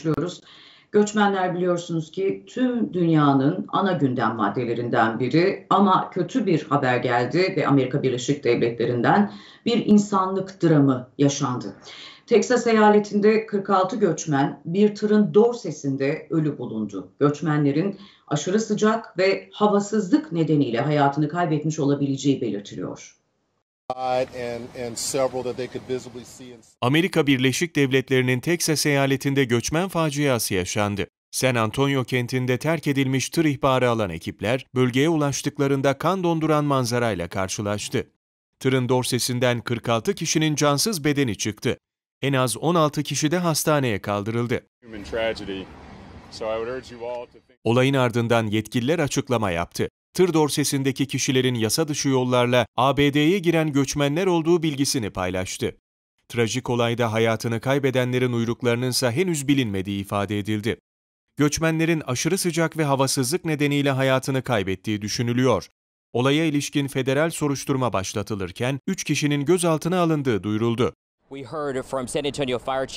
başlıyoruz. Göçmenler biliyorsunuz ki tüm dünyanın ana gündem maddelerinden biri ama kötü bir haber geldi ve Amerika Birleşik Devletleri'nden bir insanlık dramı yaşandı. Teksas eyaletinde 46 göçmen bir tırın dorsesinde ölü bulundu. Göçmenlerin aşırı sıcak ve havasızlık nedeniyle hayatını kaybetmiş olabileceği belirtiliyor. Amerika Birleşik Devletleri'nin Texas eyaletinde göçmen faciası yaşandı. San Antonio kentinde terk edilmiş tır ihbarı alan ekipler bölgeye ulaştıklarında kan donduran manzarayla karşılaştı. Tırın dorsesinden 46 kişinin cansız bedeni çıktı. En az 16 kişi de hastaneye kaldırıldı. Olayın ardından yetkililer açıklama yaptı tır dorsesindeki kişilerin yasa dışı yollarla ABD'ye giren göçmenler olduğu bilgisini paylaştı. Trajik olayda hayatını kaybedenlerin uyruklarının ise henüz bilinmediği ifade edildi. Göçmenlerin aşırı sıcak ve havasızlık nedeniyle hayatını kaybettiği düşünülüyor. Olaya ilişkin federal soruşturma başlatılırken 3 kişinin gözaltına alındığı duyuruldu. We heard from San Antonio Fire Chief